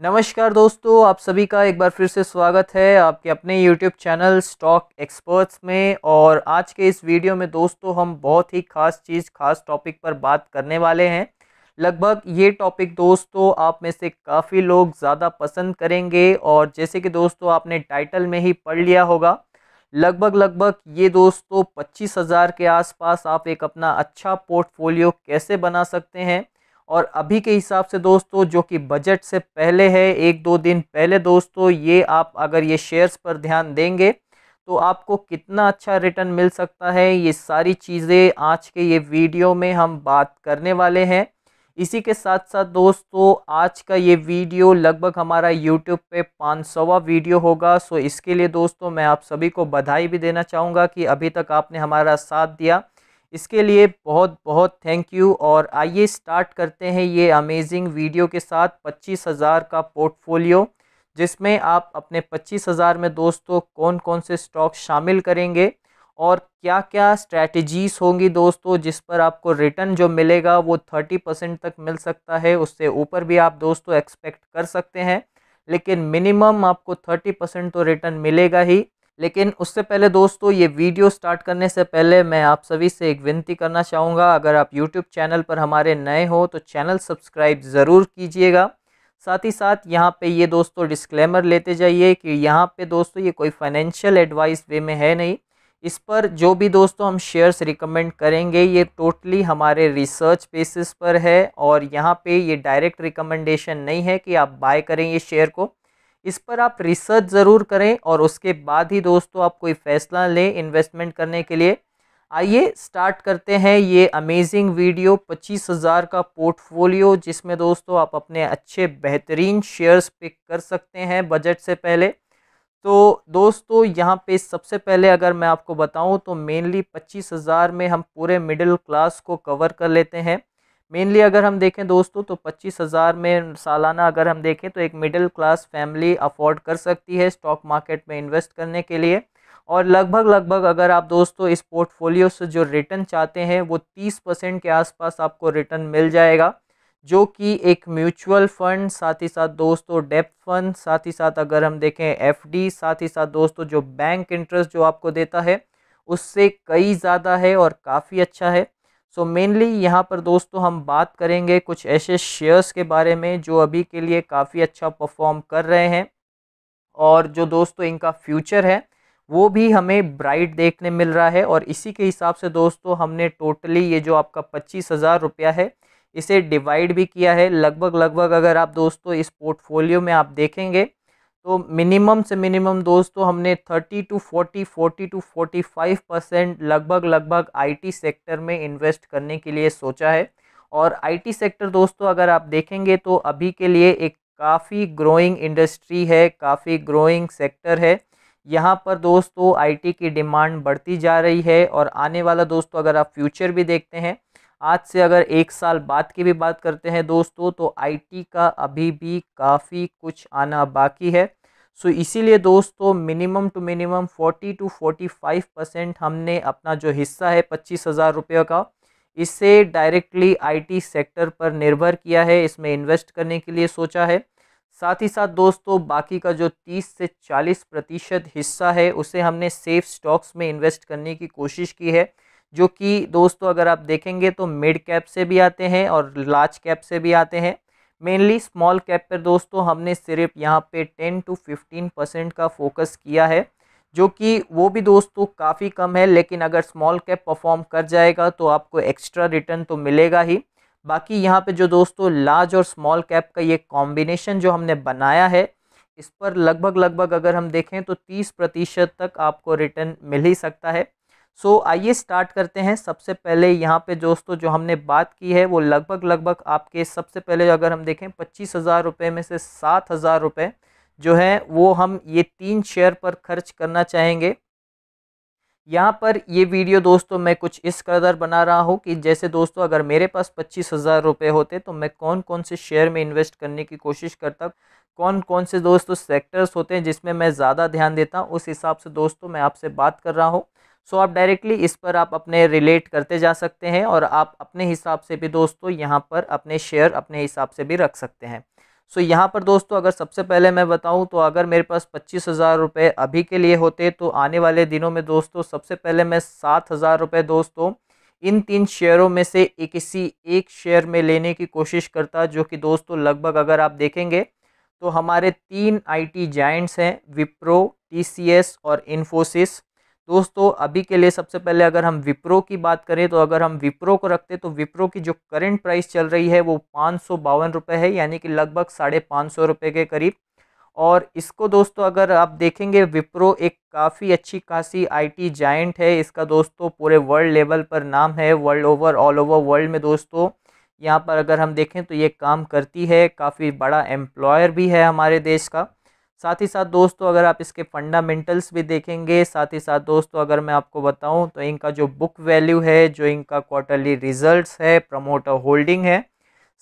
नमस्कार दोस्तों आप सभी का एक बार फिर से स्वागत है आपके अपने YouTube चैनल स्टॉक एक्सपर्ट्स में और आज के इस वीडियो में दोस्तों हम बहुत ही खास चीज़ खास टॉपिक पर बात करने वाले हैं लगभग ये टॉपिक दोस्तों आप में से काफ़ी लोग ज़्यादा पसंद करेंगे और जैसे कि दोस्तों आपने टाइटल में ही पढ़ लिया होगा लगभग लगभग ये दोस्तों पच्चीस हज़ार के आसपास आप एक अपना अच्छा पोर्टफोलियो कैसे बना सकते हैं और अभी के हिसाब से दोस्तों जो कि बजट से पहले है एक दो दिन पहले दोस्तों ये आप अगर ये शेयर्स पर ध्यान देंगे तो आपको कितना अच्छा रिटर्न मिल सकता है ये सारी चीज़ें आज के ये वीडियो में हम बात करने वाले हैं इसी के साथ साथ दोस्तों आज का ये वीडियो लगभग हमारा यूट्यूब पे पाँच सौवा वीडियो होगा सो इसके लिए दोस्तों मैं आप सभी को बधाई भी देना चाहूँगा कि अभी तक आपने हमारा साथ दिया इसके लिए बहुत बहुत थैंक यू और आइए स्टार्ट करते हैं ये अमेजिंग वीडियो के साथ पच्चीस हज़ार का पोर्टफोलियो जिसमें आप अपने पच्चीस हज़ार में दोस्तों कौन कौन से स्टॉक शामिल करेंगे और क्या क्या स्ट्रैटेजीज होंगी दोस्तों जिस पर आपको रिटर्न जो मिलेगा वो थर्टी परसेंट तक मिल सकता है उससे ऊपर भी आप दोस्तों एक्सपेक्ट कर सकते हैं लेकिन मिनिमम आपको थर्टी परसेंट तो रिटर्न मिलेगा ही लेकिन उससे पहले दोस्तों ये वीडियो स्टार्ट करने से पहले मैं आप सभी से एक विनती करना चाहूँगा अगर आप यूट्यूब चैनल पर हमारे नए हो तो चैनल सब्सक्राइब ज़रूर कीजिएगा साथ ही साथ यहाँ पे ये दोस्तों डिस्क्लेमर लेते जाइए कि यहाँ पे दोस्तों ये कोई फाइनेंशियल एडवाइस वे में है नहीं इस पर जो भी दोस्तों हम शेयर्स रिकमेंड करेंगे ये टोटली हमारे रिसर्च बेसिस पर है और यहाँ पे ये डायरेक्ट रिकमेंडेशन नहीं है कि आप बाय करें ये शेयर को इस पर आप रिसर्च ज़रूर करें और उसके बाद ही दोस्तों आप कोई फैसला लें इन्वेस्टमेंट करने के लिए आइए स्टार्ट करते हैं ये अमेजिंग वीडियो पच्चीस हज़ार का पोर्टफोलियो जिसमें दोस्तों आप अपने अच्छे बेहतरीन शेयर्स पिक कर सकते हैं बजट से पहले तो दोस्तों यहाँ पे सबसे पहले अगर मैं आपको बताऊँ तो मेनली पच्चीस हज़ार में हम पूरे मिडिल क्लास को कवर कर लेते हैं मेनली अगर हम देखें दोस्तों तो पच्चीस हज़ार में सालाना अगर हम देखें तो एक मिडिल क्लास फैमिली अफोर्ड कर सकती है स्टॉक मार्केट में इन्वेस्ट करने के लिए और लगभग लगभग अगर आप दोस्तों इस पोर्टफोलियो से जो रिटर्न चाहते हैं वो तीस परसेंट के आसपास आपको रिटर्न मिल जाएगा जो कि एक म्यूचुअल फंड साथ ही साथ दोस्तों डेप फंड साथ ही साथ अगर हम देखें एफ साथ ही साथ दोस्तों जो बैंक इंटरेस्ट जो आपको देता है उससे कई ज़्यादा है और काफ़ी अच्छा है सो मेनली यहाँ पर दोस्तों हम बात करेंगे कुछ ऐसे शेयर्स के बारे में जो अभी के लिए काफ़ी अच्छा परफॉर्म कर रहे हैं और जो दोस्तों इनका फ्यूचर है वो भी हमें ब्राइट देखने मिल रहा है और इसी के हिसाब से दोस्तों हमने टोटली ये जो आपका पच्चीस हज़ार रुपया है इसे डिवाइड भी किया है लगभग लगभग अगर आप दोस्तों इस पोर्टफोलियो में आप देखेंगे तो मिनिमम से मिनिमम दोस्तों हमने 30 टू 40 40 टू 45 परसेंट लगभग लगभग आईटी सेक्टर में इन्वेस्ट करने के लिए सोचा है और आईटी सेक्टर दोस्तों अगर आप देखेंगे तो अभी के लिए एक काफ़ी ग्रोइंग इंडस्ट्री है काफ़ी ग्रोइंग सेक्टर है यहाँ पर दोस्तों आईटी की डिमांड बढ़ती जा रही है और आने वाला दोस्तों अगर आप फ्यूचर भी देखते हैं आज से अगर एक साल बाद की भी बात करते हैं दोस्तों तो आईटी का अभी भी काफ़ी कुछ आना बाकी है सो so, इसीलिए दोस्तों minimum to minimum 40 to 45 percent हमने अपना जो हिस्सा है पच्चीस हज़ार रुपये का इसे डायरेक्टली आईटी सेक्टर पर निर्भर किया है इसमें इन्वेस्ट करने के लिए सोचा है साथ ही साथ दोस्तों बाकी का जो 30 से 40 प्रतिशत हिस्सा है उसे हमने सेफ स्टॉक्स में इन्वेस्ट करने की कोशिश की है जो कि दोस्तों अगर आप देखेंगे तो मिड कैप से भी आते हैं और लार्ज कैप से भी आते हैं मेनली स्मॉल कैप पर दोस्तों हमने सिर्फ यहाँ पे 10 टू 15 परसेंट का फोकस किया है जो कि वो भी दोस्तों काफ़ी कम है लेकिन अगर स्मॉल कैप परफॉर्म कर जाएगा तो आपको एक्स्ट्रा रिटर्न तो मिलेगा ही बाकी यहाँ पे जो दोस्तों लार्ज और स्मॉल कैप का ये कॉम्बिनेशन जो हमने बनाया है इस पर लगभग लगभग अगर हम देखें तो तीस प्रतिशत तक आपको रिटर्न मिल ही सकता है सो so, आइए स्टार्ट करते हैं सबसे पहले यहाँ पे दोस्तों जो हमने बात की है वो लगभग लगभग आपके सबसे पहले अगर हम देखें पच्चीस हज़ार रुपये में से सात हज़ार रुपये जो है वो हम ये तीन शेयर पर खर्च करना चाहेंगे यहाँ पर ये वीडियो दोस्तों मैं कुछ इस कदर बना रहा हूँ कि जैसे दोस्तों अगर मेरे पास पच्चीस हज़ार रुपये होते तो मैं कौन कौन से शेयर में इन्वेस्ट करने की कोशिश करता कौन कौन से दोस्तों सेक्टर्स होते हैं जिसमें मैं ज़्यादा ध्यान देता हूँ उस हिसाब से दोस्तों मैं आपसे बात कर रहा हूँ सो आप डायरेक्टली इस पर आप अपने रिलेट करते जा सकते हैं और आप अपने हिसाब से भी दोस्तों यहाँ पर अपने शेयर अपने हिसाब से भी रख सकते हैं सो so, यहाँ पर दोस्तों अगर सबसे पहले मैं बताऊँ तो अगर मेरे पास पच्चीस हज़ार रुपये अभी के लिए होते तो आने वाले दिनों में दोस्तों सबसे पहले मैं सात हज़ार रुपये दोस्तों इन तीन शेयरों में से किसी एक शेयर में लेने की कोशिश करता जो कि दोस्तों लगभग अगर आप देखेंगे तो हमारे तीन आईटी जाइंट्स हैं विप्रो टीसीएस और इन्फोसिस दोस्तों अभी के लिए सबसे पहले अगर हम विप्रो की बात करें तो अगर हम विप्रो को रखते तो विप्रो की जो करंट प्राइस चल रही है वो पाँच सौ बावन रुपये है यानी कि लगभग साढ़े पाँच सौ रुपये के करीब और इसको दोस्तों अगर आप देखेंगे विप्रो एक काफ़ी अच्छी खासी आईटी जाइंट है इसका दोस्तों पूरे वर्ल्ड लेवल पर नाम है world over all over world में दोस्तों यहाँ पर अगर हम देखें तो ये काम करती है काफ़ी बड़ा एम्प्लॉयर भी है हमारे देश का साथ ही साथ दोस्तों अगर आप इसके फंडामेंटल्स भी देखेंगे साथ ही साथ दोस्तों अगर मैं आपको बताऊं तो इनका जो बुक वैल्यू है जो इनका क्वार्टरली रिजल्ट्स है प्रमोटर होल्डिंग है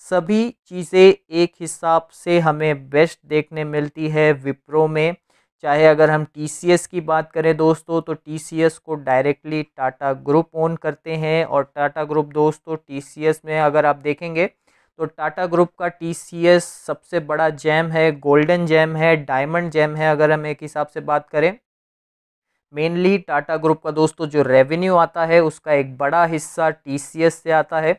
सभी चीज़ें एक हिसाब से हमें बेस्ट देखने मिलती है विप्रो में चाहे अगर हम टी की बात करें दोस्तों तो टी को डायरेक्टली टाटा ग्रुप ओन करते हैं और टाटा ग्रुप दोस्तों टी में अगर आप देखेंगे तो टाटा ग्रुप का टी सबसे बड़ा जैम है गोल्डन जैम है डायमंड जैम है अगर हम एक हिसाब से बात करें मेनली टाटा ग्रुप का दोस्तों जो रेवेन्यू आता है उसका एक बड़ा हिस्सा टी से आता है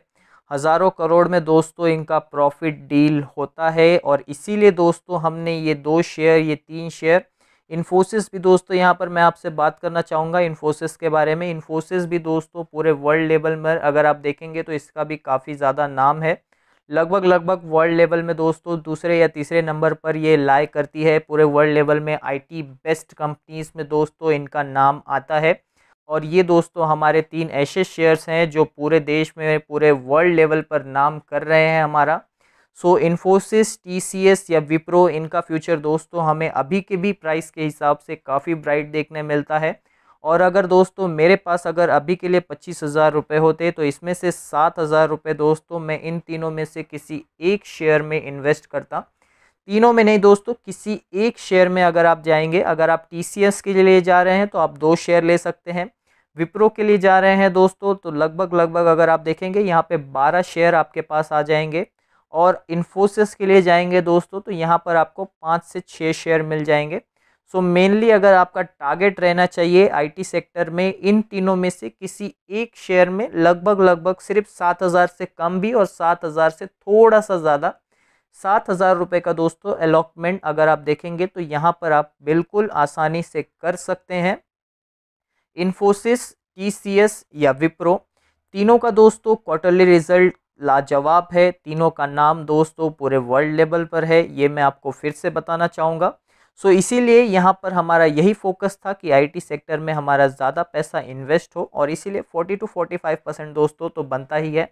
हज़ारों करोड़ में दोस्तों इनका प्रॉफिट डील होता है और इसीलिए दोस्तों हमने ये दो शेयर ये तीन शेयर इन्फोसिस भी दोस्तों यहाँ पर मैं आपसे बात करना चाहूँगा इन्फोसिस के बारे में इन्फोसिस भी दोस्तों पूरे वर्ल्ड लेवल में अगर आप देखेंगे तो इसका भी काफ़ी ज़्यादा नाम है लगभग लगभग वर्ल्ड लेवल में दोस्तों दूसरे या तीसरे नंबर पर ये लाई करती है पूरे वर्ल्ड लेवल में आईटी बेस्ट कंपनीज में दोस्तों इनका नाम आता है और ये दोस्तों हमारे तीन ऐसे शेयर्स हैं जो पूरे देश में पूरे वर्ल्ड लेवल पर नाम कर रहे हैं हमारा सो इन्फोसिस टी या विप्रो इनका फ्यूचर दोस्तों हमें अभी के भी प्राइस के हिसाब से काफ़ी ब्राइट देखने मिलता है और अगर दोस्तों मेरे पास अगर अभी के लिए पच्चीस हज़ार रुपये होते तो इसमें से सात हज़ार रुपये दोस्तों मैं इन तीनों में से किसी एक शेयर में इन्वेस्ट करता तीनों में नहीं दोस्तों किसी एक शेयर में अगर आप जाएंगे अगर आप टी के लिए जा रहे हैं तो आप दो शेयर ले सकते हैं विप्रो के लिए जा रहे हैं दोस्तों तो लगभग लगभग अगर आप देखेंगे यहाँ पर बारह शेयर आपके पास आ जाएंगे और इन्फोसिस के लिए जाएंगे दोस्तों तो यहाँ पर आपको पाँच से छः शेयर मिल जाएंगे सो so मेनली अगर आपका टारगेट रहना चाहिए आईटी सेक्टर में इन तीनों में से किसी एक शेयर में लगभग लगभग सिर्फ सात हज़ार से कम भी और सात हज़ार से थोड़ा सा ज़्यादा सात हज़ार रुपये का दोस्तों अलॉटमेंट अगर आप देखेंगे तो यहाँ पर आप बिल्कुल आसानी से कर सकते हैं इन्फोसिस टी या विप्रो तीनों का दोस्तों क्वार्टरली रिजल्ट लाजवाब है तीनों का नाम दोस्तों पूरे वर्ल्ड लेवल पर है ये मैं आपको फिर से बताना चाहूँगा सो so, इसीलिए यहाँ पर हमारा यही फोकस था कि आईटी सेक्टर में हमारा ज़्यादा पैसा इन्वेस्ट हो और इसीलिए 40 टू 45 परसेंट दोस्तों तो बनता ही है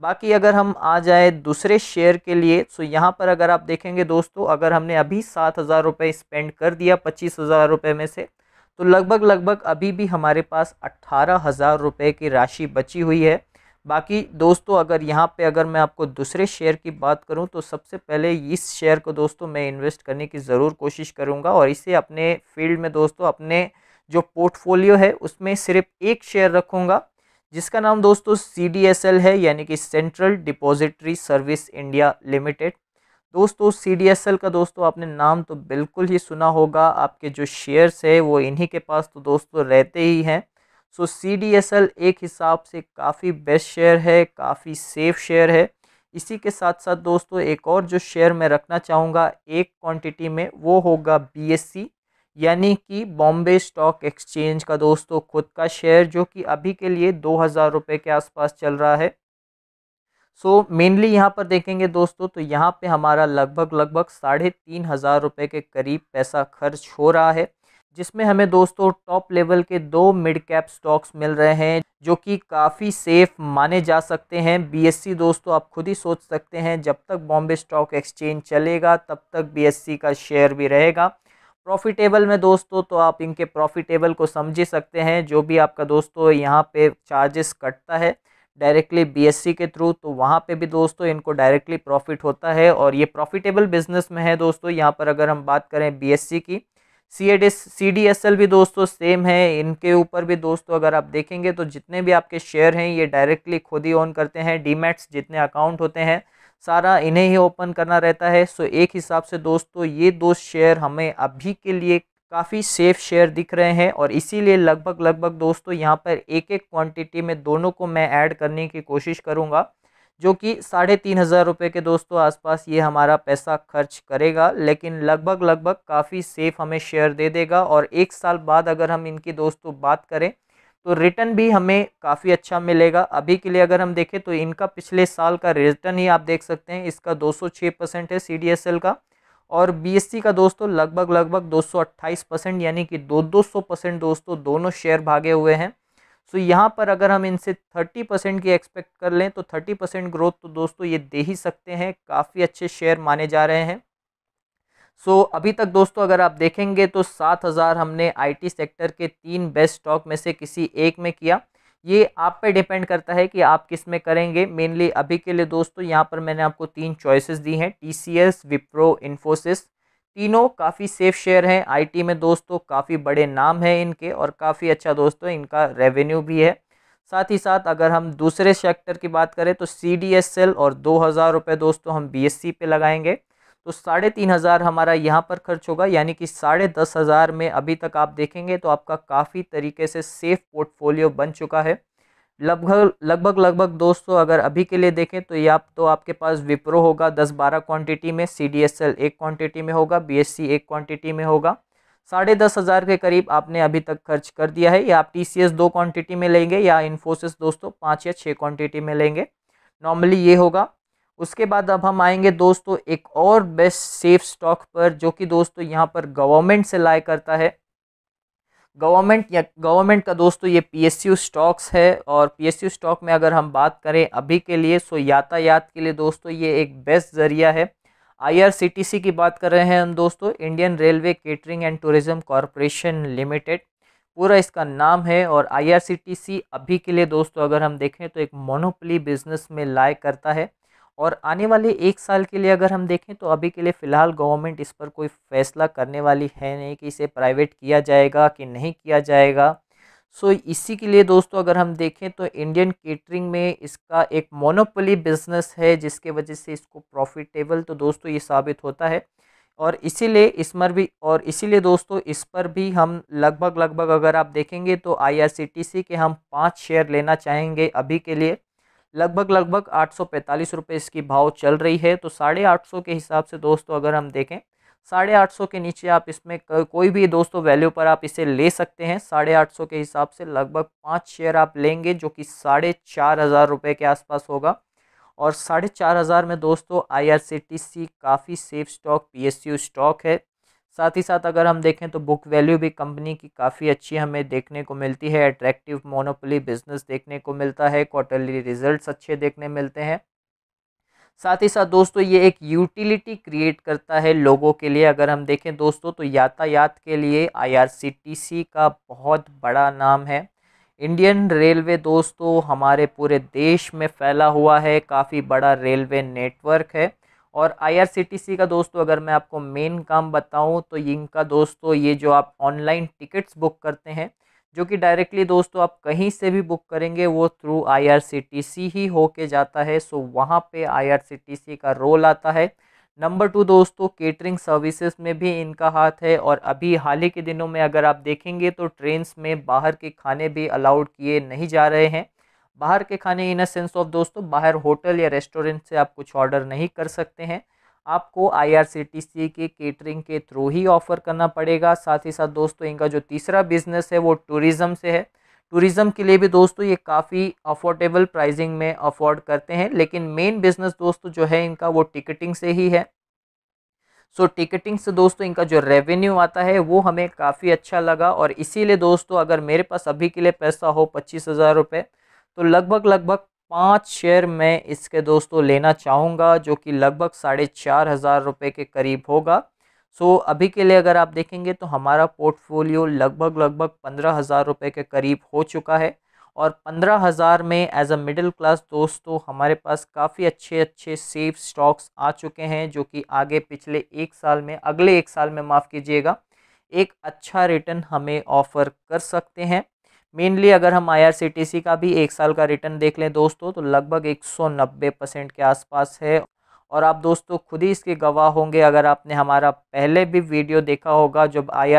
बाकी अगर हम आ जाए दूसरे शेयर के लिए सो यहाँ पर अगर आप देखेंगे दोस्तों अगर हमने अभी सात हज़ार रुपये स्पेंड कर दिया पच्चीस हज़ार रुपये में से तो लगभग लगभग अभी भी हमारे पास अट्ठारह हज़ार रुपये की राशि बची हुई है बाकी दोस्तों अगर यहाँ पे अगर मैं आपको दूसरे शेयर की बात करूँ तो सबसे पहले इस शेयर को दोस्तों मैं इन्वेस्ट करने की ज़रूर कोशिश करूँगा और इसे अपने फील्ड में दोस्तों अपने जो पोर्टफोलियो है उसमें सिर्फ एक शेयर रखूँगा जिसका नाम दोस्तों सी है यानी कि central depository service India limited दोस्तों सी का दोस्तों आपने नाम तो बिल्कुल ही सुना होगा आपके जो शेयर्स है वो इन्हीं के पास तो दोस्तों रहते ही हैं so C D S L एक हिसाब से काफ़ी बेस्ट शेयर है काफ़ी सेफ शेयर है इसी के साथ साथ दोस्तों एक और जो शेयर मैं रखना चाहूँगा एक क्वांटिटी में वो होगा बी एस सी यानी कि बॉम्बे स्टॉक एक्सचेंज का दोस्तों खुद का शेयर जो कि अभी के लिए दो हज़ार रुपये के आसपास चल रहा है सो मेनली यहाँ पर देखेंगे दोस्तों तो यहाँ पे हमारा लगभग लगभग साढ़े तीन हज़ार रुपये के करीब पैसा खर्च हो रहा है जिसमें हमें दोस्तों टॉप लेवल के दो मिड कैप स्टॉक्स मिल रहे हैं जो कि काफ़ी सेफ माने जा सकते हैं बीएससी दोस्तों आप खुद ही सोच सकते हैं जब तक बॉम्बे स्टॉक एक्सचेंज चलेगा तब तक बीएससी का शेयर भी रहेगा प्रॉफिटेबल में दोस्तों तो आप इनके प्रॉफिटेबल को समझ ही सकते हैं जो भी आपका दोस्तों यहाँ पर चार्जेस कटता है डायरेक्टली बीएससी के थ्रू तो वहाँ पे भी दोस्तों इनको डायरेक्टली प्रॉफिट होता है और ये प्रॉफिटेबल बिजनेस में है दोस्तों यहाँ पर अगर हम बात करें बीएससी की सी एड सी डी एस एल भी दोस्तों सेम है इनके ऊपर भी दोस्तों अगर आप देखेंगे तो जितने भी आपके शेयर हैं ये डायरेक्टली खुद ही ऑन करते हैं डीमेट्स जितने अकाउंट होते हैं सारा इन्हें ही ओपन करना रहता है सो एक हिसाब से दोस्तों ये दो शेयर हमें अभी के लिए काफ़ी सेफ शेयर दिख रहे हैं और इसीलिए लगभग लगभग दोस्तों यहाँ पर एक एक क्वांटिटी में दोनों को मैं ऐड करने की कोशिश करूँगा जो कि साढ़े तीन हज़ार रुपये के दोस्तों आसपास ये हमारा पैसा खर्च करेगा लेकिन लगभग लगभग काफ़ी सेफ़ हमें शेयर दे देगा और एक साल बाद अगर हम इनकी दोस्तों बात करें तो रिटर्न भी हमें काफ़ी अच्छा मिलेगा अभी के लिए अगर हम देखें तो इनका पिछले साल का रिटर्न ही आप देख सकते हैं इसका 206 परसेंट है सी का और बी का दोस्तों लगभग लगभग 228 परसेंट यानी कि दो दो सौ परसेंट दोस्तों दोनों शेयर भागे हुए हैं सो यहाँ पर अगर हम इनसे थर्टी परसेंट की एक्सपेक्ट कर लें तो थर्टी परसेंट ग्रोथ तो दोस्तों ये दे ही सकते हैं काफ़ी अच्छे शेयर माने जा रहे हैं सो so, अभी तक दोस्तों अगर आप देखेंगे तो सात हज़ार हमने आईटी सेक्टर के तीन बेस्ट स्टॉक में से किसी एक में किया ये आप पे डिपेंड करता है कि आप किस में करेंगे मेनली अभी के लिए दोस्तों यहाँ पर मैंने आपको तीन चॉइसेस दी हैं T C S Wipro Infosys तीनों काफ़ी सेफ शेयर हैं आईटी में दोस्तों काफ़ी बड़े नाम हैं इनके और काफ़ी अच्छा दोस्तों इनका रेवेन्यू भी है साथ ही साथ अगर हम दूसरे सेक्टर की बात करें तो सी डी एस एल और दो हज़ार रुपये दोस्तों हम बी एस सी पे लगाएंगे तो साढ़े तीन हज़ार हमारा यहाँ पर खर्च होगा यानी कि साढ़े दस हज़ार में अभी तक आप देखेंगे तो आपका काफ़ी तरीके से सेफ पोर्टफोलियो बन चुका है लगभग लगभग लगभग दोस्तों अगर अभी के लिए देखें तो ये आप तो आपके पास विप्रो होगा दस बारह क्वांटिटी में सी डी एस एल एक क्वांटिटी में होगा बी एस सी एक क्वांटिटी में होगा साढ़े दस हज़ार के करीब आपने अभी तक खर्च कर दिया है या आप टी सी एस दो क्वांटिटी में लेंगे या इन्फोसिस दोस्तों पाँच या छः क्वांटिटी में लेंगे नॉर्मली ये होगा उसके बाद अब हम आएंगे दोस्तों एक और बेस्ट सेफ स्टॉक पर जो कि दोस्तों यहाँ पर गवर्नमेंट से लाए करता है गवर्नमेंट या गवर्नमेंट का दोस्तों ये पीएसयू स्टॉक्स है और पीएसयू स्टॉक में अगर हम बात करें अभी के लिए सो यातायात के लिए दोस्तों ये एक बेस्ट ज़रिया है आईआरसीटीसी की बात कर रहे हैं हम दोस्तों Indian railway catering and tourism corporation limited पूरा इसका नाम है और आई अभी के लिए दोस्तों अगर हम देखें तो एक मोनोपली बिजनेस में लाए करता है और आने वाले एक साल के लिए अगर हम देखें तो अभी के लिए फ़िलहाल गवर्नमेंट इस पर कोई फैसला करने वाली है नहीं कि इसे प्राइवेट किया जाएगा कि नहीं किया जाएगा सो so, इसी के लिए दोस्तों अगर हम देखें तो इंडियन केटरिंग में इसका एक मोनोपोली बिजनेस है जिसके वजह से इसको प्रॉफिटेबल तो दोस्तों ये साबित होता है और इसीलिए इस पर भी और इसीलिए दोस्तों इस पर भी हम लगभग लगभग अगर आप देखेंगे तो आईआरसीटीसी के हम पाँच शेयर लेना चाहेंगे अभी के लिए लगभग लगभग आठ सौ इसकी भाव चल रही है तो साढ़े आठ सौ के हिसाब से दोस्तों अगर हम देखें साढ़े आठ सौ के नीचे आप इसमें कोई भी दोस्तों वैल्यू पर आप इसे ले सकते हैं साढ़े आठ सौ के हिसाब से लगभग पाँच शेयर आप लेंगे जो कि साढ़े चार हज़ार रुपये के आसपास होगा और साढ़े चार हज़ार में दोस्तों आई आईआरसीटीसी काफ़ी सेफ स्टॉक पीएसयू स्टॉक है साथ ही साथ अगर हम देखें तो बुक वैल्यू भी कंपनी की काफ़ी अच्छी हमें देखने को मिलती है अट्रैक्टिव मोनोपली बिजनेस देखने को मिलता है क्वार्टरली रिजल्ट्स अच्छे देखने मिलते हैं साथ ही साथ दोस्तों ये एक यूटिलिटी क्रिएट करता है लोगों के लिए अगर हम देखें दोस्तों तो यातायात के लिए आईआरसीटीसी का बहुत बड़ा नाम है इंडियन रेलवे दोस्तों हमारे पूरे देश में फैला हुआ है काफ़ी बड़ा रेलवे नेटवर्क है और आईआरसीटीसी का दोस्तों अगर मैं आपको मेन काम बताऊं तो इनका दोस्तों ये जो आप ऑनलाइन टिकट्स बुक करते हैं जो कि डायरेक्टली दोस्तों आप कहीं से भी बुक करेंगे वो थ्रू आईआरसीटीसी ही होके जाता है सो वहाँ पे आईआरसीटीसी का रोल आता है नंबर टू दोस्तों केटरिंग सर्विसेज में भी इनका हाथ है और अभी हाल ही के दिनों में अगर आप देखेंगे तो ट्रेन्स में बाहर के खाने भी अलाउड किए नहीं जा रहे हैं बाहर के खाने इन अ सेंस ऑफ दोस्तों बाहर होटल या रेस्टोरेंट से आप कुछ ऑर्डर नहीं कर सकते हैं आपको आईआरसीटीसी के केटरिंग के थ्रू ही ऑफ़र करना पड़ेगा साथ ही साथ दोस्तों इनका जो तीसरा बिजनेस है वो टूरिज़म से है टूरिज़म के लिए भी दोस्तों ये काफ़ी अफोर्डेबल प्राइजिंग में अफोर्ड करते हैं लेकिन मेन बिजनेस दोस्तों जो है इनका वो टिकटिंग से ही है सो so, टिकटिंग से दोस्तों इनका जो रेवेन्यू आता है वो हमें काफ़ी अच्छा लगा और इसीलिए दोस्तों अगर मेरे पास अभी के लिए पैसा हो पच्चीस हज़ार रुपये तो लगभग लगभग पाँच शेयर मैं इसके दोस्तों लेना चाहूँगा जो कि लगभग साढ़े चार हज़ार रुपये के करीब होगा सो अभी के लिए अगर आप देखेंगे तो हमारा पोर्टफोलियो लगभग लगभग पंद्रह हज़ार रुपये के करीब हो चुका है और पंद्रह हज़ार में एज अ मिडिल क्लास दोस्तों हमारे पास काफ़ी अच्छे अच्छे सेफ स्टॉक्स आ चुके हैं जो कि आगे पिछले एक साल में अगले एक साल में माफ़ कीजिएगा एक अच्छा रिटर्न हमें ऑफ़र कर सकते हैं मेनली अगर हम आई का भी एक साल का रिटर्न देख लें दोस्तों तो लगभग 190 परसेंट के आसपास है और आप दोस्तों खुद ही इसके गवाह होंगे अगर आपने हमारा पहले भी वीडियो देखा होगा जब आई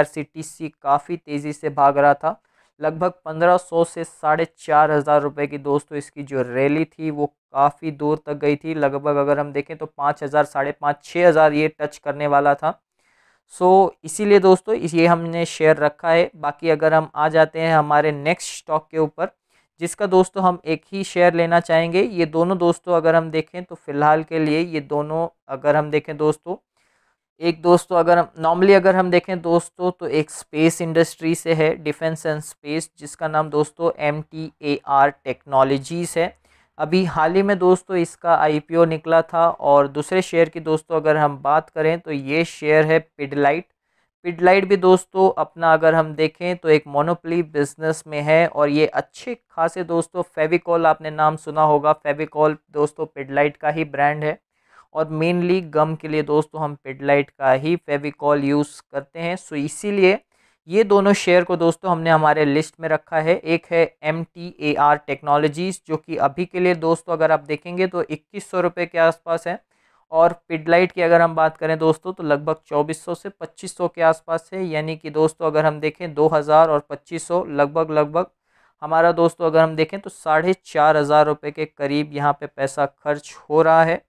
काफ़ी तेज़ी से भाग रहा था लगभग 1500 से साढ़े चार हज़ार रुपये की दोस्तों इसकी जो रैली थी वो काफ़ी दूर तक गई थी लगभग अगर हम देखें तो पाँच हज़ार साढ़े पाँच छः हज़ार ये टच करने वाला था सो so, इसीलिए दोस्तों ये हमने शेयर रखा है बाकी अगर हम आ जाते हैं हमारे नेक्स्ट स्टॉक के ऊपर जिसका दोस्तों हम एक ही शेयर लेना चाहेंगे ये दोनों दोस्तों अगर हम देखें तो फ़िलहाल के लिए ये दोनों अगर हम देखें दोस्तों एक दोस्तों अगर हम नॉर्मली अगर हम देखें दोस्तों तो एक स्पेस इंडस्ट्री से है डिफेंस एंड स्पेस जिसका नाम दोस्तों M T A R technologies है अभी हाल ही में दोस्तों इसका आई निकला था और दूसरे शेयर की दोस्तों अगर हम बात करें तो ये शेयर है पिडलाइट पिडलाइट भी दोस्तों अपना अगर हम देखें तो एक मोनोपली बिजनेस में है और ये अच्छे खासे दोस्तों फेविकॉल आपने नाम सुना होगा फेविकॉल दोस्तों पिडलाइट का ही ब्रांड है और मेनली गम के लिए दोस्तों हम पिडलाइट का ही फेविकॉल यूज़ करते हैं सो इसीलिए ये दोनों शेयर को दोस्तों हमने हमारे लिस्ट में रखा है एक है M T A R technologies जो कि अभी के लिए दोस्तों अगर आप देखेंगे तो इक्कीस सौ रुपये के आसपास है और पिडलाइट की अगर हम बात करें दोस्तों तो लगभग 2400 से 2500 के आसपास है यानी कि दोस्तों अगर हम देखें 2000 और 2500 लगभग लगभग हमारा दोस्तों अगर हम देखें तो साढ़े चार हज़ार रुपये के करीब यहाँ पे पैसा खर्च हो रहा है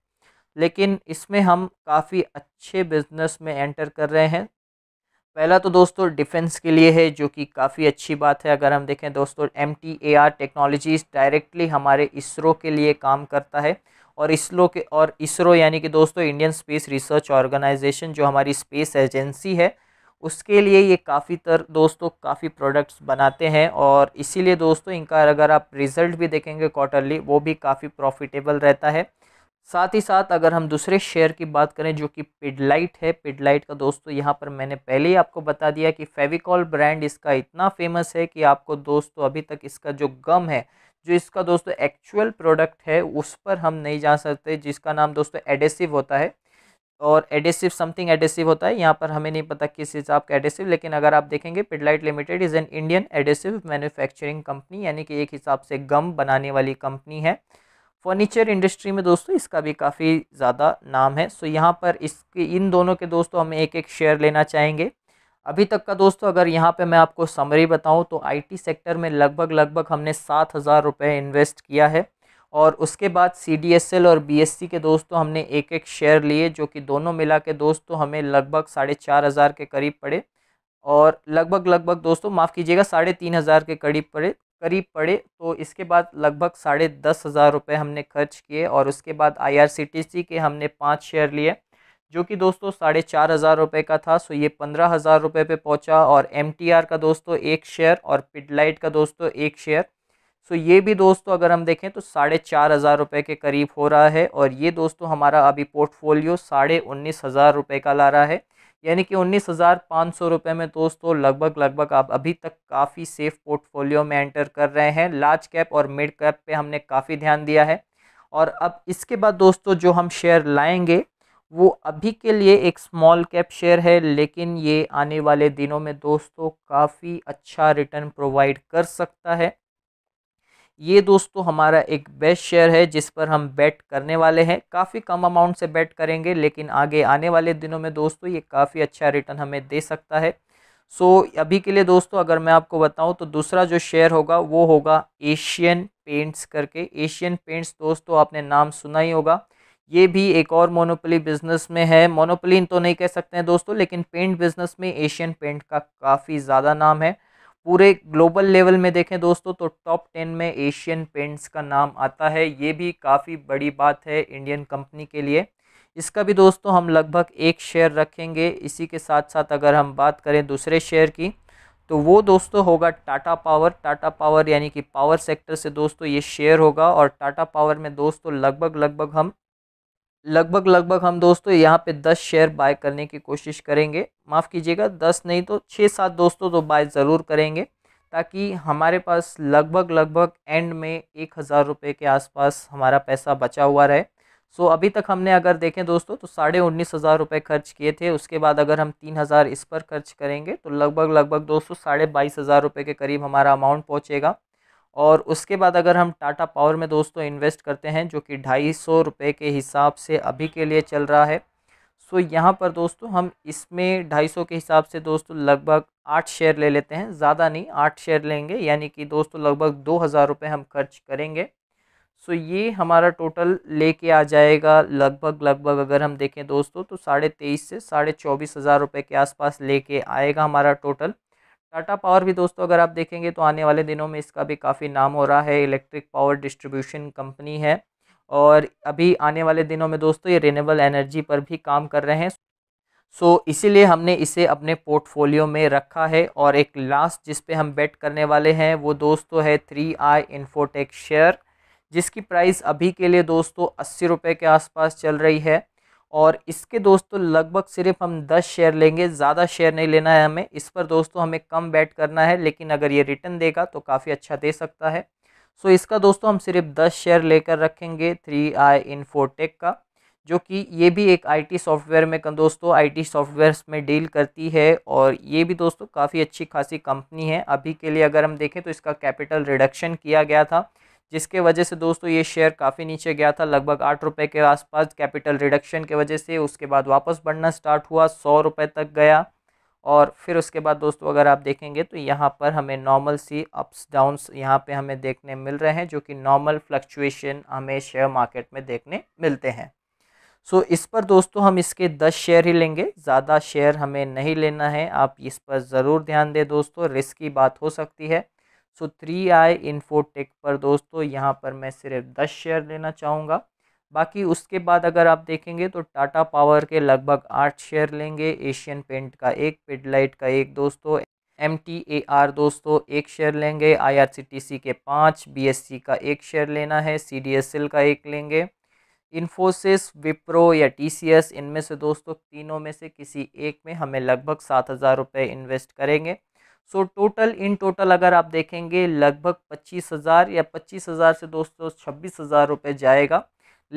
लेकिन इसमें हम काफ़ी अच्छे बिजनेस में एंटर कर रहे हैं पहला तो दोस्तों डिफेंस के लिए है जो कि काफ़ी अच्छी बात है अगर हम देखें दोस्तों M T A R technologies directly हमारे इसरो के लिए काम करता है और इसरो के और इसरो यानी कि दोस्तों इंडियन स्पेस रिसर्च ऑर्गेनाइजेशन जो हमारी स्पेस एजेंसी है उसके लिए ये काफ़ी तर दोस्तों काफ़ी प्रोडक्ट्स बनाते हैं और इसीलिए दोस्तों इनका अगर आप रिज़ल्ट भी देखेंगे क्वार्टरली वो भी काफ़ी प्रॉफिटेबल रहता है साथ ही साथ अगर हम दूसरे शेयर की बात करें जो कि पिडलाइट है पिडलाइट का दोस्तों यहाँ पर मैंने पहले ही आपको बता दिया कि फेविकॉल ब्रांड इसका इतना फेमस है कि आपको दोस्तों अभी तक इसका जो गम है जो इसका दोस्तों एक्चुअल प्रोडक्ट है उस पर हम नहीं जा सकते जिसका नाम दोस्तों एडेसिव होता है और एडेसिव समथिंग एडेसिव होता है यहाँ पर हमें नहीं पता किस हिसाब का एडेसिव लेकिन अगर आप देखेंगे Pidilite limited is an Indian adhesive manufacturing company यानी कि एक हिसाब से गम बनाने वाली कंपनी है फर्नीचर इंडस्ट्री में दोस्तों इसका भी काफ़ी ज़्यादा नाम है सो यहाँ पर इसके इन दोनों के दोस्तों हम एक एक शेयर लेना चाहेंगे अभी तक का दोस्तों अगर यहाँ पे मैं आपको समरी बताऊँ तो आईटी सेक्टर में लगभग लगभग हमने सात हज़ार रुपये इन्वेस्ट किया है और उसके बाद सी और बी के दोस्तों हमने एक एक शेयर लिए जो कि दोनों मिला के दोस्तों हमें लगभग साढ़े चार हज़ार के करीब पड़े और लगभग लगभग दोस्तों माफ़ कीजिएगा साढ़े तीन हज़ार के करीब पड़े करीब पड़े तो इसके बाद लगभग साढ़े दस हज़ार रुपये हमने खर्च किए और उसके बाद आईआरसीटीसी के हमने पाँच शेयर लिए जो कि दोस्तों साढ़े चार हज़ार रुपये का था सो ये पंद्रह हज़ार रुपये पर पहुँचा और एमटीआर का दोस्तों एक शेयर और पिडलाइट का दोस्तों एक शेयर सो ये भी दोस्तों अगर हम देखें तो साढ़े चार हज़ार रुपये के करीब हो रहा है और ये दोस्तों हमारा अभी पोर्टफोलियो साढ़े उन्नीस हज़ार रुपये का ला रहा है यानी कि उन्नीस हज़ार पाँच सौ रुपये में दोस्तों लगभग लगभग आप अभी तक काफ़ी सेफ पोर्टफोलियो में एंटर कर रहे हैं लार्ज कैप और मिड कैप पे हमने काफ़ी ध्यान दिया है और अब इसके बाद दोस्तों जो हम शेयर लाएंगे वो अभी के लिए एक स्मॉल कैप शेयर है लेकिन ये आने वाले दिनों में दोस्तों काफ़ी अच्छा रिटर्न प्रोवाइड कर सकता है ये दोस्तों हमारा एक बेस्ट शेयर है जिस पर हम बेट करने वाले हैं काफ़ी कम अमाउंट से बेट करेंगे लेकिन आगे आने वाले दिनों में दोस्तों ये काफ़ी अच्छा रिटर्न हमें दे सकता है सो so, अभी के लिए दोस्तों अगर मैं आपको बताऊं तो दूसरा जो शेयर होगा वो होगा एशियन पेंट्स करके एशियन पेंट्स दोस्तों आपने नाम सुना ही होगा ये भी एक और मोनोपली बिजनेस में है मोनोपली तो नहीं कह सकते हैं दोस्तों लेकिन पेंट बिजनेस में एशियन पेंट का काफ़ी ज़्यादा नाम है पूरे ग्लोबल लेवल में देखें दोस्तों तो टॉप टेन में एशियन पेंट्स का नाम आता है ये भी काफ़ी बड़ी बात है इंडियन कंपनी के लिए इसका भी दोस्तों हम लगभग एक शेयर रखेंगे इसी के साथ साथ अगर हम बात करें दूसरे शेयर की तो वो दोस्तों होगा टाटा पावर टाटा पावर यानी कि पावर सेक्टर से दोस्तों ये शेयर होगा और टाटा पावर में दोस्तों लगभग लगभग हम लगभग लगभग हम दोस्तों यहाँ पे दस शेयर बाय करने की कोशिश करेंगे माफ़ कीजिएगा दस नहीं तो छः सात दोस्तों तो बाय ज़रूर करेंगे ताकि हमारे पास लगभग लगभग एंड में एक हज़ार रुपये के आसपास हमारा पैसा बचा हुआ रहे सो अभी तक हमने अगर देखें दोस्तों तो साढ़े उन्नीस हज़ार रुपये खर्च किए थे उसके बाद अगर हम तीन हज़ार इस पर खर्च करेंगे तो लगभग लगभग दोस्तों साढ़े बाईस हज़ार रुपये के करीब हमारा अमाउंट पहुँचेगा और उसके बाद अगर हम टाटा पावर में दोस्तों इन्वेस्ट करते हैं जो कि ढाई सौ रुपये के हिसाब से अभी के लिए चल रहा है सो यहाँ पर दोस्तों हम इसमें ढाई सौ के हिसाब से दोस्तों लगभग आठ शेयर ले लेते हैं ज़्यादा नहीं आठ शेयर लेंगे यानी कि दोस्तों लगभग दो हज़ार रुपये हम खर्च करेंगे सो ये हमारा टोटल लेके आ जाएगा लगभग लगभग अगर हम देखें दोस्तों तो साढ़े तेईस से साढ़े चौबीस हज़ार रुपये के आसपास लेके आएगा हमारा टोटल टाटा पावर भी दोस्तों अगर आप देखेंगे तो आने वाले दिनों में इसका भी काफ़ी नाम हो रहा है इलेक्ट्रिक पावर डिस्ट्रीब्यूशन कंपनी है और अभी आने वाले दिनों में दोस्तों ये रिनेबल एनर्जी पर भी काम कर रहे हैं सो so, इसीलिए हमने इसे अपने पोर्टफोलियो में रखा है और एक लास्ट जिस पे हम बेट करने वाले हैं वो दोस्तों है थ्री आई इन्फोटेक शेयर जिसकी प्राइस अभी के लिए दोस्तों अस्सी रुपये के आसपास चल रही है और इसके दोस्तों लगभग सिर्फ हम दस शेयर लेंगे ज़्यादा शेयर नहीं लेना है हमें इस पर दोस्तों हमें कम बैट करना है लेकिन अगर ये रिटर्न देगा तो काफ़ी अच्छा दे सकता है सो इसका दोस्तों हम सिर्फ दस शेयर लेकर रखेंगे थ्री आई इन्फोटेक का जो कि ये भी एक आईटी सॉफ्टवेयर में दोस्तों आईटी सॉफ्टवेयर्स में डील करती है और ये भी दोस्तों काफ़ी अच्छी खासी कंपनी है अभी के लिए अगर हम देखें तो इसका कैपिटल रिडक्शन किया गया था जिसके वजह से दोस्तों ये शेयर काफ़ी नीचे गया था लगभग आठ रुपये के आसपास कैपिटल रिडक्शन के वजह से उसके बाद वापस बढ़ना स्टार्ट हुआ सौ रुपये तक गया और फिर उसके बाद दोस्तों अगर आप देखेंगे तो यहाँ पर हमें नॉर्मल सी अप्स डाउन्स यहाँ पे हमें देखने मिल रहे हैं जो कि नॉर्मल फ्लक्चुएशन हमें शेयर मार्केट में देखने मिलते हैं सो so, इस पर दोस्तों हम इसके दस शेयर ही लेंगे ज़्यादा शेयर हमें नहीं लेना है आप इस पर ज़रूर ध्यान दें दोस्तों रिस्क की बात हो सकती है सो थ्री आई इन्फोटेक पर दोस्तों यहाँ पर मैं सिर्फ दस शेयर लेना चाहूँगा बाकी उसके बाद अगर आप देखेंगे तो टाटा पावर के लगभग आठ शेयर लेंगे एशियन पेंट का एक पेडलाइट का एक दोस्तों एम टी ए आर दोस्तों एक शेयर लेंगे I R C T C के पाँच बी एस सी का एक शेयर लेना है सी डी एस एल का एक लेंगे इन्फोसिस विप्रो या टी सी एस इनमें से दोस्तों तीनों में से किसी एक में हमें लगभग सात हज़ार रुपये इन्वेस्ट करेंगे सो टोटल इन टोटल अगर आप देखेंगे लगभग पच्चीस हज़ार या पच्चीस हज़ार से दोस्तों छब्बीस हज़ार रुपये जाएगा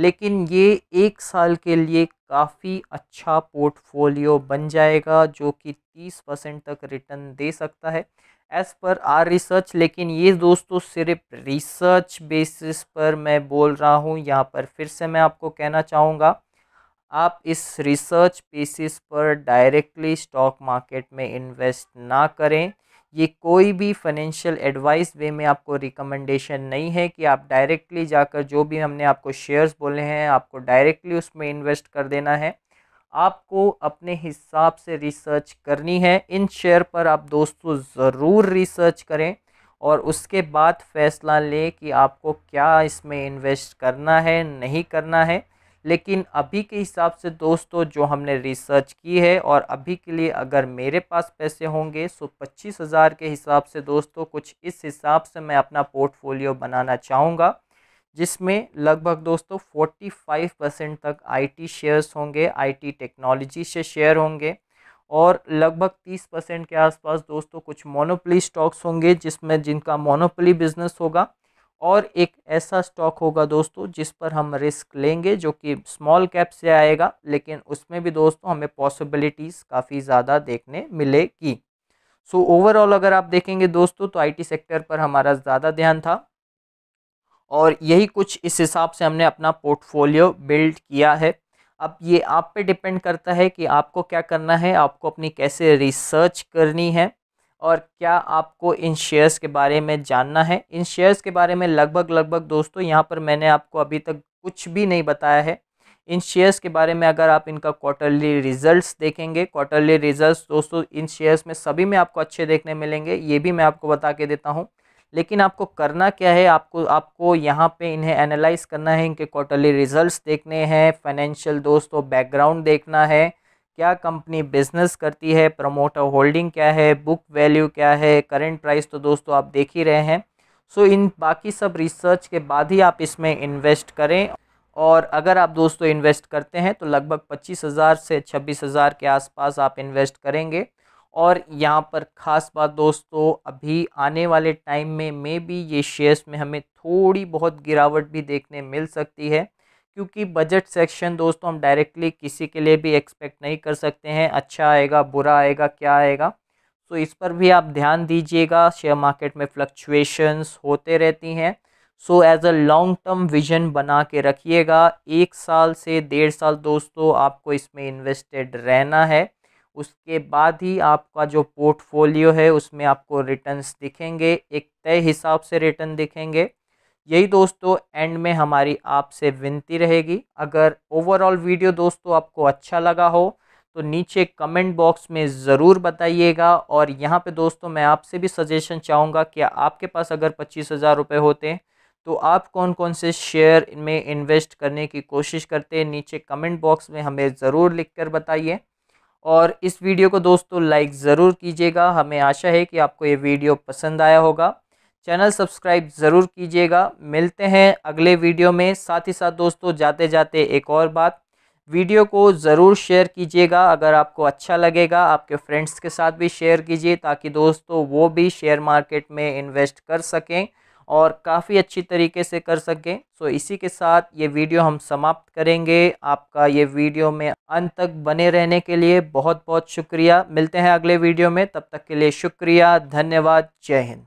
लेकिन ये एक साल के लिए काफ़ी अच्छा पोर्टफोलियो बन जाएगा जो कि तीस परसेंट तक रिटर्न दे सकता है एज़ पर आर रिसर्च लेकिन ये दोस्तों सिर्फ रिसर्च बेसिस पर मैं बोल रहा हूँ यहाँ पर फिर से मैं आपको कहना चाहूँगा आप इस रिसर्च बेसिस पर डायरेक्टली स्टॉक मार्केट में इन्वेस्ट ना करें ये कोई भी फाइनेंशियल एडवाइस वे में आपको रिकमेंडेशन नहीं है कि आप डायरेक्टली जाकर जो भी हमने आपको शेयर्स बोले हैं आपको डायरेक्टली उसमें इन्वेस्ट कर देना है आपको अपने हिसाब से रिसर्च करनी है इन शेयर पर आप दोस्तों ज़रूर रिसर्च करें और उसके बाद फ़ैसला लें कि आपको क्या इसमें इन्वेस्ट करना है नहीं करना है लेकिन अभी के हिसाब से दोस्तों जो हमने रिसर्च की है और अभी के लिए अगर मेरे पास पैसे होंगे सो तो पच्चीस हज़ार के हिसाब से दोस्तों कुछ इस हिसाब से मैं अपना पोर्टफोलियो बनाना चाहूँगा जिसमें लगभग दोस्तों 45 परसेंट तक आईटी शेयर्स होंगे आईटी टेक्नोलॉजी से शेयर होंगे और लगभग 30 परसेंट के आसपास दोस्तों कुछ मोनोपली स्टॉक्स होंगे जिसमें जिनका मोनोपली बिजनेस होगा और एक ऐसा स्टॉक होगा दोस्तों जिस पर हम रिस्क लेंगे जो कि स्मॉल कैप से आएगा लेकिन उसमें भी दोस्तों हमें पॉसिबिलिटीज़ काफ़ी ज़्यादा देखने मिलेगी सो so, ओवरऑल अगर आप देखेंगे दोस्तों तो आईटी सेक्टर पर हमारा ज़्यादा ध्यान था और यही कुछ इस हिसाब से हमने अपना पोर्टफोलियो बिल्ड किया है अब ये आप पे डिपेंड करता है कि आपको क्या करना है आपको अपनी कैसे रिसर्च करनी है और क्या आपको इन शेयर्स के बारे में जानना है इन शेयर्स के बारे में लगभग लगभग दोस्तों यहाँ पर मैंने आपको अभी तक कुछ भी नहीं बताया है इन शेयर्स के बारे में अगर आप इनका क्वार्टरली रिजल्ट्स देखेंगे क्वार्टरली रिजल्ट्स दोस्तों इन शेयर्स में सभी में आपको अच्छे देखने मिलेंगे ये भी मैं आपको बता के देता हूँ लेकिन आपको करना क्या है आपको आपको यहाँ पे इन्हें एनालाइज करना है इनके क्वार्टरली रिजल्ट्स देखने हैं फाइनेंशियल दोस्तों बैकग्राउंड देखना है क्या कंपनी बिजनेस करती है प्रमोटर होल्डिंग क्या है बुक वैल्यू क्या है करेंट प्राइस तो दोस्तों आप देख ही रहे हैं सो so, इन बाकी सब रिसर्च के बाद ही आप इसमें इन्वेस्ट करें और अगर आप दोस्तों इन्वेस्ट करते हैं तो लगभग पच्चीस हज़ार से छब्बीस हज़ार के आसपास आप इन्वेस्ट करेंगे और यहाँ पर ख़ास बात दोस्तों अभी आने वाले टाइम में मे भी ये शेयर्स में हमें थोड़ी बहुत गिरावट भी देखने मिल सकती है क्योंकि बजट सेक्शन दोस्तों हम डायरेक्टली किसी के लिए भी एक्सपेक्ट नहीं कर सकते हैं अच्छा आएगा बुरा आएगा क्या आएगा सो इस पर भी आप ध्यान दीजिएगा शेयर मार्केट में फ्लक्चुएशंस होते रहती हैं so as a long term vision बना के रखिएगा एक साल से डेढ़ साल दोस्तों आपको इसमें इन्वेस्टेड रहना है उसके बाद ही आपका जो पोर्टफोलियो है उसमें आपको रिटर्न्स दिखेंगे एक तय हिसाब से रिटर्न दिखेंगे यही दोस्तों एंड में हमारी आपसे विनती रहेगी अगर ओवरऑल वीडियो दोस्तों आपको अच्छा लगा हो तो नीचे कमेंट बॉक्स में ज़रूर बताइएगा और यहाँ पे दोस्तों मैं आपसे भी सजेशन चाहूँगा कि आपके पास अगर पच्चीस हज़ार रुपये होते तो आप कौन कौन से शेयर में इन्वेस्ट करने की कोशिश करते हैं नीचे कमेंट बॉक्स में हमें ज़रूर लिख कर बताइए और इस वीडियो को दोस्तों लाइक ज़रूर कीजिएगा हमें आशा है कि आपको ये वीडियो पसंद आया होगा चैनल सब्सक्राइब ज़रूर कीजिएगा मिलते हैं अगले वीडियो में साथ ही साथ दोस्तों जाते जाते एक और बात वीडियो को ज़रूर शेयर कीजिएगा अगर आपको अच्छा लगेगा आपके फ्रेंड्स के साथ भी शेयर कीजिए ताकि दोस्तों वो भी शेयर मार्केट में इन्वेस्ट कर सकें और काफ़ी अच्छी तरीके से कर सकें सो इसी के साथ ये वीडियो हम समाप्त करेंगे आपका ये वीडियो में अंत तक बने रहने के लिए बहुत बहुत शुक्रिया मिलते हैं अगले वीडियो में तब तक के लिए शुक्रिया धन्यवाद जय हिंद